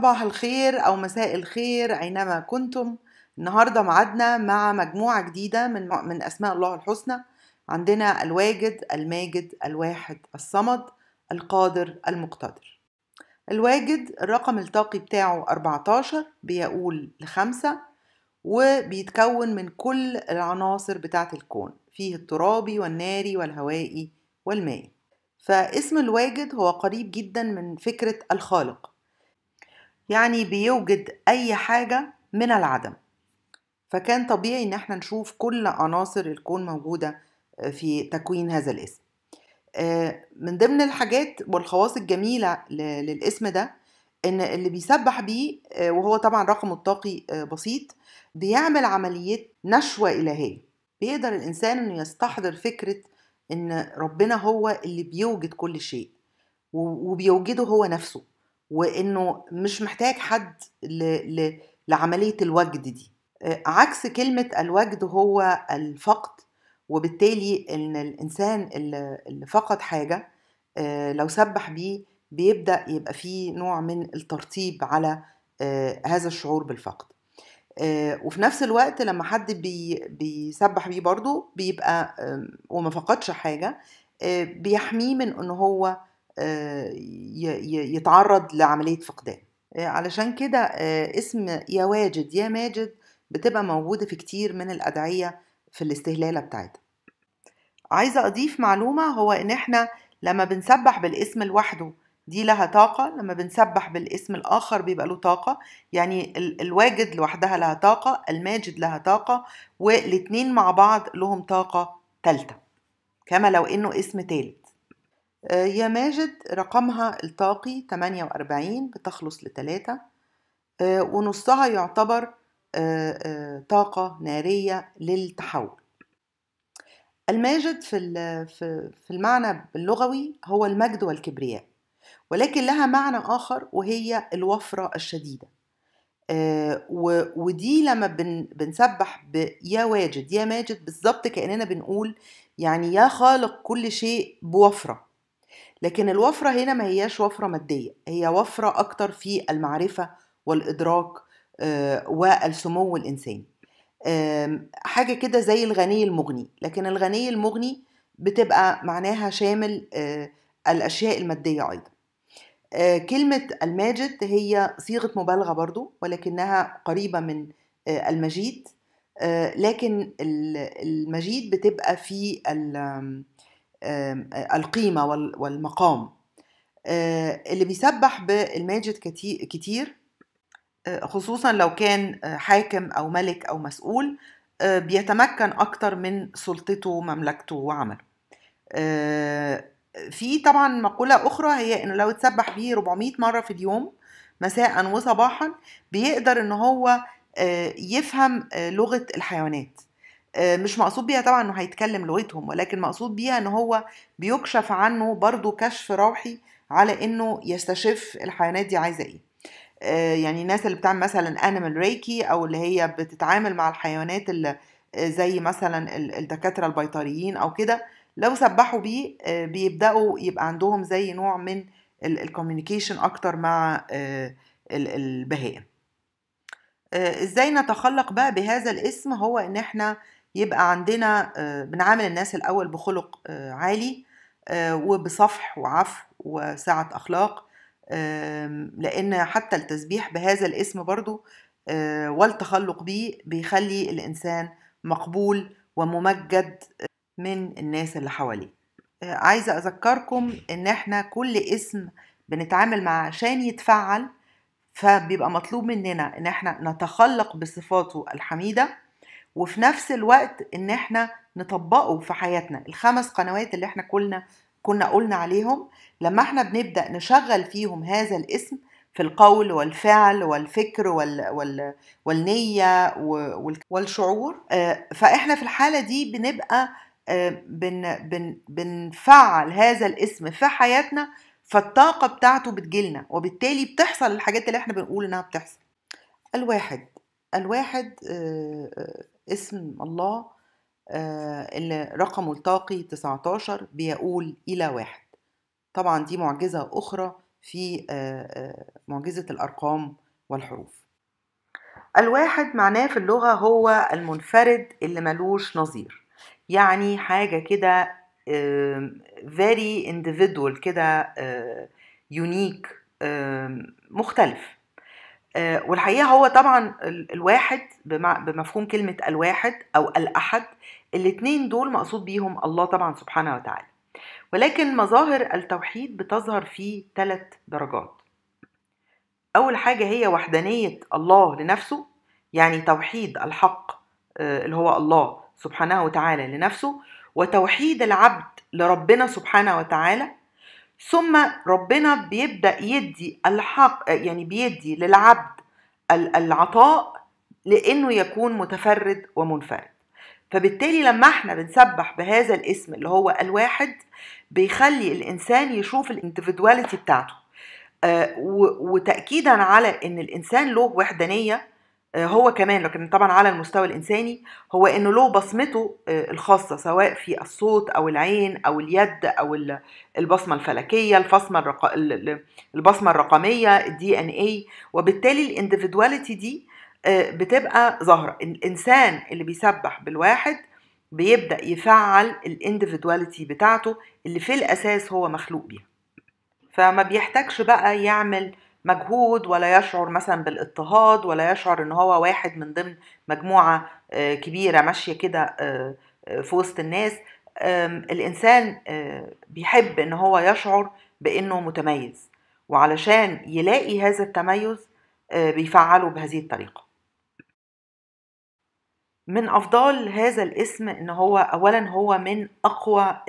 صباح الخير أو مساء الخير أينما كنتم النهاردة معدنا مع مجموعة جديدة من, من أسماء الله الحسنى عندنا الواجد الماجد الواحد الصمد القادر المقتدر الواجد الرقم الطاقي بتاعه 14 بيقول لخمسة وبيتكون من كل العناصر بتاعة الكون فيه الترابي والناري والهوائي والمائي فاسم الواجد هو قريب جدا من فكرة الخالق يعني بيوجد أي حاجة من العدم فكان طبيعي إن احنا نشوف كل عناصر الكون موجودة آه، في تكوين هذا الاسم آه، من ضمن الحاجات والخواص الجميلة للاسم ده إن اللي بيسبح بيه آه، وهو طبعا رقمه الطاقي بسيط بيعمل عملية نشوة إلهية بيقدر الإنسان إنه يستحضر فكرة إن ربنا هو اللي بيوجد كل شيء وبيوجده هو نفسه وانه مش محتاج حد ل... ل... لعمليه الوجد دي آه، عكس كلمه الوجد هو الفقد وبالتالي ان الانسان اللي فقد حاجه آه، لو سبح بيه بيبدا يبقى فيه نوع من الترطيب على آه، هذا الشعور بالفقد وفي نفس الوقت لما حد بي بيسبح بيه برضه بيبقى وما فقدش حاجه بيحميه من ان هو آه، يتعرض لعملية فقدان آه، علشان كده آه، اسم يا واجد يا ماجد بتبقى موجودة في كتير من الأدعية في الاستهلالة بتاعتها عايزة أضيف معلومة هو إن إحنا لما بنسبح بالاسم لوحده دي لها طاقة لما بنسبح بالاسم الآخر بيبقى له طاقة يعني الواجد لوحدها لها طاقة الماجد لها طاقة والاتنين مع بعض لهم طاقة تالتة كما لو إنه اسم تالت آه، يا ماجد رقمها الطاقي 48 بتخلص لتلاتة آه، ونصها يعتبر آه، طاقة نارية للتحول الماجد في المعنى اللغوي هو المجد والكبرياء ولكن لها معنى آخر وهي الوفرة الشديدة ودي لما بنسبح يا واجد يا ماجد بالظبط كأننا بنقول يعني يا خالق كل شيء بوفرة لكن الوفرة هنا ما هياش وفرة مادية هي وفرة أكتر في المعرفة والإدراك آه، والسمو الإنساني حاجة كده زي الغني المغني لكن الغني المغني بتبقى معناها شامل آه، الأشياء المادية أيضا آه، كلمة الماجد هي صيغة مبالغة برضو ولكنها قريبة من المجيد لكن المجيد بتبقى في القيمة والمقام آه، اللي بيسبح بالماجد كتير آه، خصوصا لو كان آه، حاكم أو ملك أو مسؤول بيتمكن أكتر من سلطته ومملكته وعمله في طبعا مقولة أخرى هي إنه لو تسبح بيه 400 مرة في اليوم مساء وصباحا بيقدر إن هو يفهم لغة الحيوانات آه، مش مقصود بيها طبعا انه هيتكلم لغتهم ولكن مقصود بيها ان هو بيكشف عنه برضو كشف روحي على انه يستشف الحيوانات دي عايزه ايه آه، يعني الناس اللي بتعمل مثلا انيمال ريكي او اللي هي بتتعامل مع الحيوانات اللي آه، زي مثلا الدكاتره البيطريين او كده لو سبحوا بيه بيبداوا يبقى عندهم زي نوع من الكوميونيكيشن اكتر مع البهائم ازاي نتخلق بقى بهذا الاسم هو ان احنا يبقى عندنا آه، بنعامل الناس الأول بخلق آه، عالي آه، وبصفح وعفو وسعة أخلاق لأن حتى التسبيح بهذا الاسم برضو والتخلق به بيخلي الإنسان مقبول وممجد من الناس اللي حواليه عايزة أذكركم إن إحنا كل اسم بنتعامل معاه عشان يتفعل فبيبقى مطلوب مننا إن إحنا نتخلق بصفاته الحميدة وفي نفس الوقت ان احنا نطبقه في حياتنا الخمس قنوات اللي احنا كلنا كنا قلنا عليهم لما احنا بنبدا نشغل فيهم هذا الاسم في القول والفعل والفكر وال وال والنيه والشعور آه، فاحنا في الحاله دي بنبقى آه، بن بن بنفعل هذا الاسم في حياتنا فالطاقه بتاعته بتجيلنا وبالتالي بتحصل الحاجات اللي احنا بنقول انها بتحصل الواحد الواحد آه، اسم الله آه، اللي رقمه الطاقي 19 بيقول إلى واحد طبعا دي معجزة أخرى في آه، آه، معجزة الأرقام والحروف الواحد معناه في اللغة هو المنفرد اللي ملوش نظير يعني حاجة كده very individual كده يونيك مختلف آه، والحقيقه هو طبعا الواحد بمفهوم كلمه الواحد او الاحد الاتنين دول مقصود بيهم الله طبعا سبحانه وتعالى ولكن مظاهر التوحيد بتظهر في ثلاث درجات اول حاجه هي وحدانيه الله لنفسه يعني توحيد الحق آه، اللي هو الله سبحانه وتعالى لنفسه وتوحيد العبد لربنا سبحانه وتعالى ثم ربنا بيبدا يدي الحق يعني بيدي للعبد العطاء لانه يكون متفرد ومنفرد فبالتالي لما احنا بنسبح بهذا الاسم اللي هو الواحد بيخلي الانسان يشوف الانdividuality بتاعته آه، وتاكيدا على ان الانسان له وحدانيه آه، هو كمان لكن طبعا على المستوى الانساني هو انه له بصمته آه، الخاصه سواء في الصوت او العين او اليد او البصمه الفلكيه البصمه الرق... البصمه الرقميه الدي ان اي وبالتالي الاندفدواليتي دي آه، بتبقى ظاهره الانسان اللي بيسبح بالواحد بيبدا يفعل الاندفدواليتي بتاعته اللي في الاساس هو مخلوق بيها فما بيحتاجش بقى يعمل مجهود ولا يشعر مثلا بالاضطهاد ولا يشعر ان هو واحد من ضمن مجموعه آه، كبيره ماشيه كده آه، آه، في وسط الناس الانسان بيحب ان هو يشعر بانه متميز وعلشان يلاقي هذا التميز بيفعله بهذه الطريقه من افضال هذا الاسم ان هو اولا هو من اقوى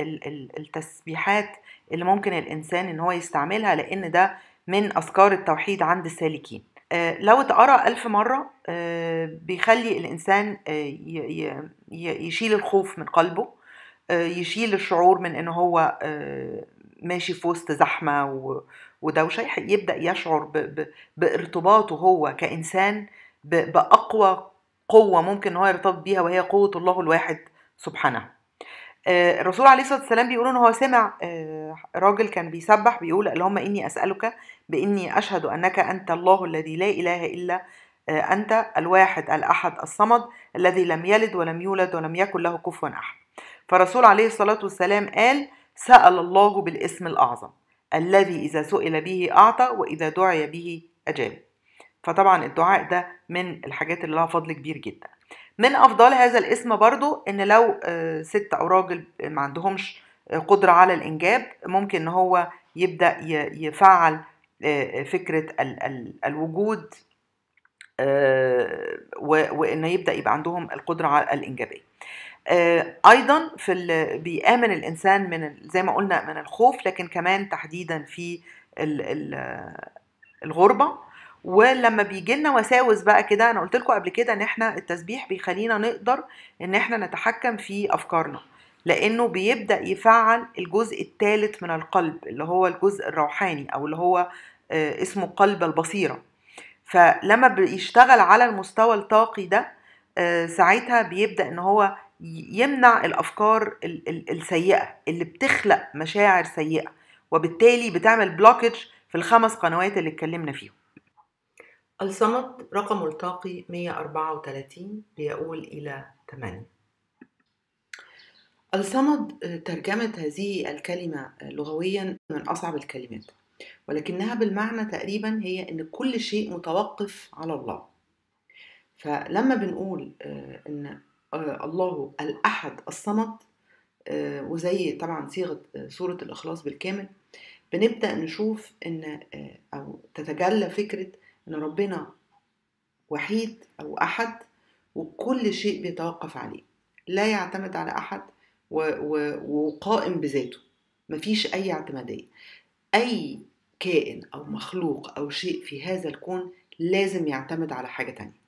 التسبيحات اللي ممكن الانسان ان هو يستعملها لان ده من أذكار التوحيد عند السالكين آه، لو اتقرا ألف مرة آه، بيخلي الإنسان آه، يشيل الخوف من قلبه يشيل الشعور من إن هو ماشي في وسط زحمة ودوشة يبدأ يشعر بارتباطه هو كإنسان بأقوى قوة ممكن هو يرتبط بيها وهي قوة الله الواحد سبحانه آه، الرسول عليه الصلاه والسلام بيقول ان هو سمع آه، راجل كان بيسبح بيقول اللهم اني اسالك باني اشهد انك انت الله الذي لا اله الا آه، انت الواحد الاحد الصمد الذي لم يلد ولم يولد ولم يكن له كفوا احد فالرسول عليه الصلاه والسلام قال سال الله بالاسم الاعظم الذي اذا سئل به اعطى واذا دعي به اجاب فطبعا الدعاء ده من الحاجات اللي لها فضل كبير جدا من افضال هذا الاسم برضو ان لو آه، ست او راجل ما عندهمش آه، قدرة على الانجاب ممكن ان هو يبدأ يفعل آه، فكرة الوجود وانه يبدأ يبقى عندهم القدرة على الانجابية ايضا في بيامن الانسان من زي ما قلنا من الخوف لكن كمان تحديدا في الغربه ولما بيجي لنا وساوس بقى كده انا قلت لكم قبل كده ان احنا التسبيح بيخلينا نقدر ان احنا نتحكم في افكارنا لانه بيبدا يفعل الجزء الثالث من القلب اللي هو الجزء الروحاني او اللي هو آه، اسمه قلب البصيره فلما بيشتغل على المستوى الطاقي ده آه، ساعتها بيبدا ان هو يمنع الافكار السيئه اللي بتخلق مشاعر سيئه وبالتالي بتعمل بلوكج في الخمس قنوات اللي اتكلمنا فيهم الصمد رقم الطاقي 134 ليقول إلى 8 الصمد ترجمة هذه الكلمة آه، لغويا من أصعب الكلمات ولكنها بالمعنى تقريبا هي إن كل شيء متوقف على الله فلما بنقول آه، إن آه، الله الأحد الصمد وزي طبعا صيغة سورة الإخلاص بالكامل بنبدأ نشوف إن أو تتجلى فكرة ان ربنا وحيد او احد وكل شيء بيتوقف عليه لا يعتمد على احد وقائم بذاته مفيش اي اعتماديه اي كائن او مخلوق او شيء في هذا الكون لازم يعتمد على حاجه تانية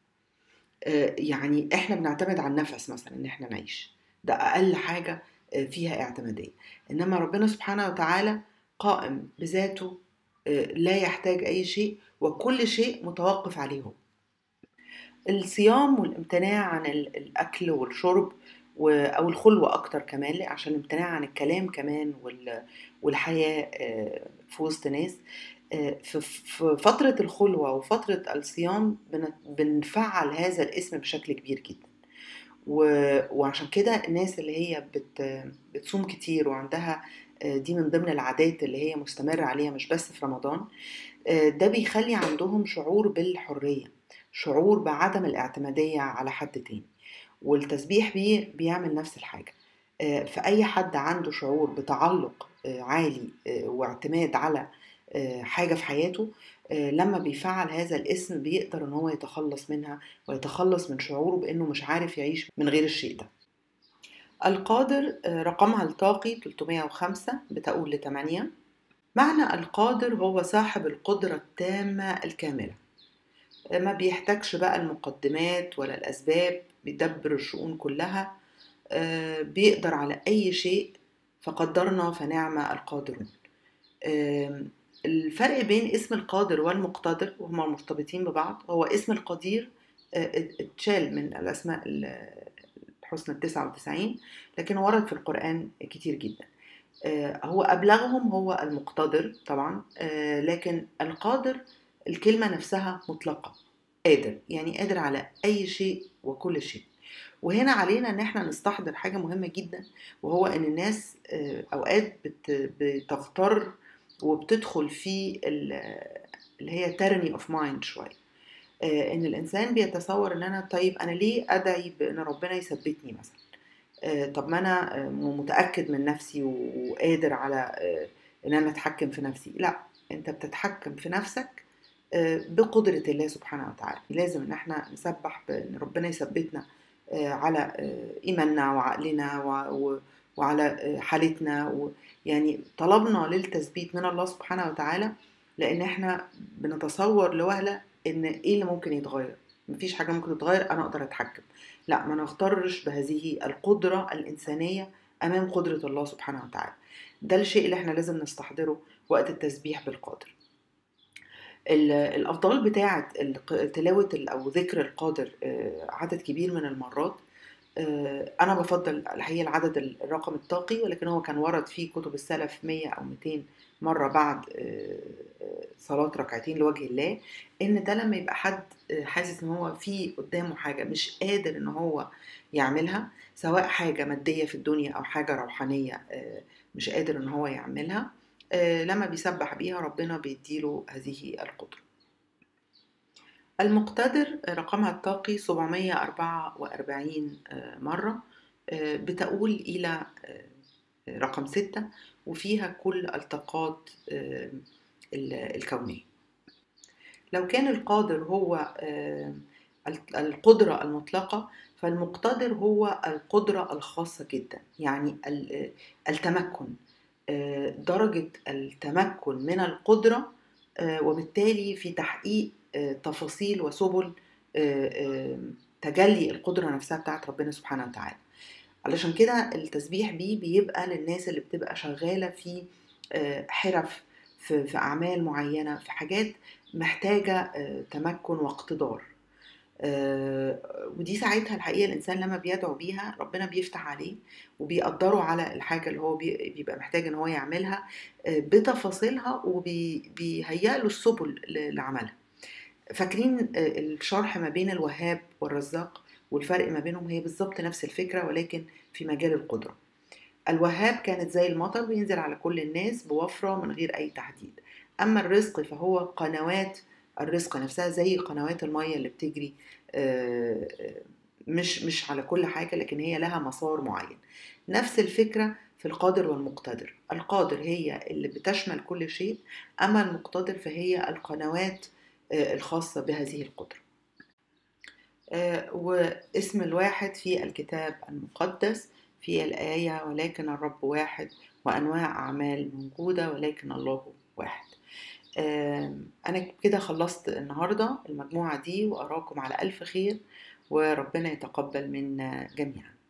آه، يعني احنا بنعتمد على النفس مثلا ان احنا نعيش ده اقل حاجه آه، فيها اعتماديه انما ربنا سبحانه وتعالى قائم بذاته لا يحتاج أي شيء وكل شيء متوقف عليهم الصيام والامتناع عن الأكل والشرب أو الخلوة أكتر كمان عشان الامتناع عن الكلام كمان والحياة آه، في وسط ناس آه، في فترة الخلوة وفترة الصيام بنفعل هذا الاسم بشكل كبير جدا وعشان كده الناس اللي هي بتصوم كتير وعندها آه، دي من ضمن العادات اللي هي مستمرة عليها مش بس في رمضان آه، ده بيخلي عندهم شعور بالحرية شعور بعدم الاعتمادية على حد تاني والتسبيح بيه بيعمل نفس الحاجة آه، فأي حد عنده شعور بتعلق عالي واعتماد على حاجة في حياته لما بيفعل هذا الاسم بيقدر ان هو يتخلص منها ويتخلص من شعوره بانه مش عارف يعيش من غير الشيء ده القادر آه، رقمها الطاقي 305 بتقول لتمانية معنى القادر هو صاحب القدرة التامة الكاملة آه، ما بيحتاجش بقى المقدمات ولا الأسباب بيدبر الشؤون كلها آه، بيقدر على أي شيء فقدرنا فنعم القادرون الفرق بين اسم القادر والمقتدر وهما مرتبطين ببعض هو اسم القدير اتشال من الأسماء حسن التسعة وتسعين لكن ورد في القرآن كتير جدا آه، هو أبلغهم هو المقتدر طبعا آه، لكن القادر الكلمة نفسها مطلقة قادر يعني قادر على أي شيء وكل شيء وهنا علينا ان احنا نستحضر حاجه مهمه جدا وهو ان الناس آه، اوقات بتغتر وبتدخل في اللي هي ترمي اوف مايند شويه آه، ان الانسان بيتصور ان انا طيب انا ليه ادعي بان ربنا يثبتني مثلا آه، طب ما انا آه، متاكد من نفسي وقادر على ان انا اتحكم في نفسي لا انت بتتحكم في نفسك بقدرة الله سبحانه وتعالى لازم ان احنا نسبح بان ربنا يثبتنا على ايماننا وعقلنا وعلى حالتنا يعني طلبنا للتثبيت من الله سبحانه وتعالى لان احنا بنتصور لوهله ان ايه اللي ممكن يتغير مفيش حاجه ممكن تتغير انا اقدر اتحكم لا ما نغترش بهذه القدره الانسانيه امام قدره الله سبحانه وتعالى ده الشيء اللي احنا لازم نستحضره وقت التسبيح بالقادر الافضال بتاعه تلاوه او ذكر القادر آه، عدد كبير من المرات آه، انا بفضل الحقيقه العدد الرقم الطاقي ولكن هو كان ورد في كتب السلف 100 او 200 مره بعد آه، صلاة ركعتين لوجه الله ان ده لما يبقى حد آه، حاسس ان هو في قدامه حاجة مش قادر ان هو يعملها سواء حاجة مادية في الدنيا او حاجة روحانية آه، مش قادر ان هو يعملها آه، لما بيسبح بيها ربنا بيديله هذه القدرة المقتدر رقمها الطاقي 744 مرة بتؤول إلى رقم ستة وفيها كل التقاط الكونية لو كان القادر هو آه، القدرة المطلقة فالمقتدر هو القدرة الخاصة جدا يعني التمكن آه، درجة التمكن من القدرة آه، وبالتالي في تحقيق تفاصيل وسبل تجلي القدرة نفسها بتاعت ربنا سبحانه وتعالى علشان كده التسبيح بيه بيبقى للناس اللي بتبقى شغالة في حرف في, في أعمال معينة في حاجات محتاجة آه، تمكن واقتدار آه، ودي ساعتها الحقيقة الإنسان لما بيدعو بيها ربنا بيفتح عليه وبيقدره على الحاجة اللي هو بيبقى محتاج إن هو يعملها آه، بتفاصيلها وبيهيأ له السبل لعملها فاكرين الشرح ما بين الوهاب والرزاق والفرق ما بينهم هي بالظبط نفس الفكرة ولكن في مجال القدرة الوهاب كانت زي المطر بينزل على كل الناس بوفرة من غير أي تحديد أما الرزق فهو قنوات الرزق نفسها زي قنوات المية اللي بتجري آه، مش مش على كل حاجة لكن هي لها مسار معين نفس الفكرة في القادر والمقتدر القادر هي اللي بتشمل كل شيء أما المقتدر فهي القنوات آه، الخاصة بهذه القدرة آه، واسم الواحد في الكتاب المقدس في الآية ولكن الرب واحد وأنواع أعمال موجودة ولكن الله واحد أنا كده خلصت النهاردة المجموعة دي وأراكم على ألف خير وربنا يتقبل منا جميعاً